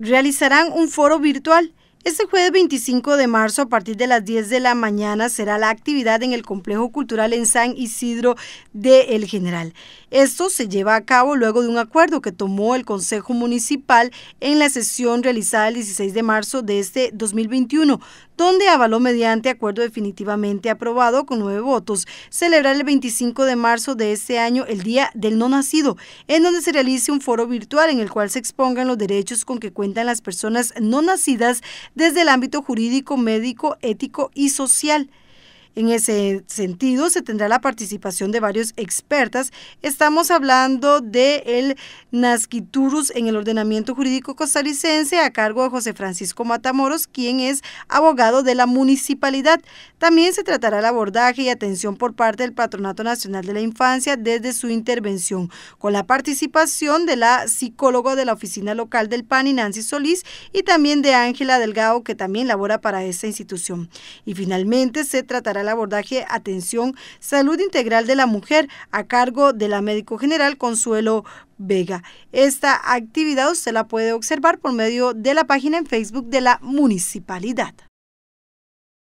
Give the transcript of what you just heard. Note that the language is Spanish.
realizarán un foro virtual este jueves 25 de marzo a partir de las 10 de la mañana será la actividad en el Complejo Cultural en San Isidro de El General. Esto se lleva a cabo luego de un acuerdo que tomó el Consejo Municipal en la sesión realizada el 16 de marzo de este 2021, donde avaló mediante acuerdo definitivamente aprobado con nueve votos celebrar el 25 de marzo de este año el Día del No Nacido, en donde se realice un foro virtual en el cual se expongan los derechos con que cuentan las personas no nacidas desde el ámbito jurídico, médico, ético y social. En ese sentido, se tendrá la participación de varios expertas. Estamos hablando de el Nasquiturus en el ordenamiento jurídico costarricense a cargo de José Francisco Matamoros, quien es abogado de la municipalidad. También se tratará el abordaje y atención por parte del Patronato Nacional de la Infancia desde su intervención, con la participación de la psicóloga de la oficina local del PAN Nancy Solís y también de Ángela Delgado, que también labora para esta institución. Y finalmente se tratará abordaje Atención Salud Integral de la Mujer a cargo de la médico general Consuelo Vega. Esta actividad se la puede observar por medio de la página en Facebook de la municipalidad.